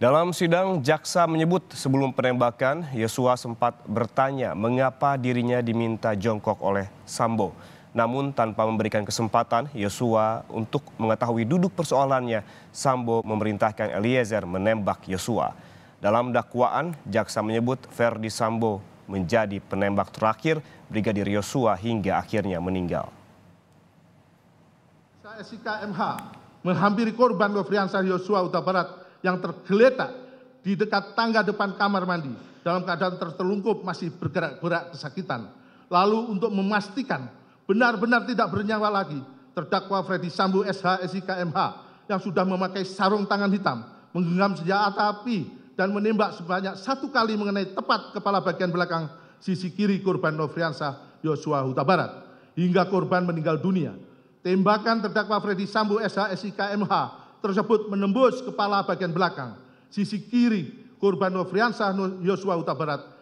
Dalam sidang, jaksa menyebut sebelum penembakan, Yosua sempat bertanya mengapa dirinya diminta jongkok oleh Sambo. Namun tanpa memberikan kesempatan Yosua untuk mengetahui duduk persoalannya, Sambo memerintahkan Eliezer menembak Yosua. Dalam dakwaan, jaksa menyebut Ferdi Sambo menjadi penembak terakhir Brigadir Yosua hingga akhirnya meninggal. Saya SIKMH menghampiri korban Nofriansah Yosua Utabarat yang tergeletak di dekat tangga depan kamar mandi dalam keadaan tertelungkup masih bergerak-gerak kesakitan. Lalu untuk memastikan benar-benar tidak bernyawa lagi, terdakwa Freddy Sambu SH SIKMH yang sudah memakai sarung tangan hitam, menggenggam senjata api dan menembak sebanyak satu kali mengenai tepat kepala bagian belakang sisi kiri korban Nofriansah Yosua Huta Barat hingga korban meninggal dunia. Tembakan terdakwa Freddy Sambo SH SIKMH tersebut menembus kepala bagian belakang, sisi kiri korban Nofriansah Yosua Utabarat. Barat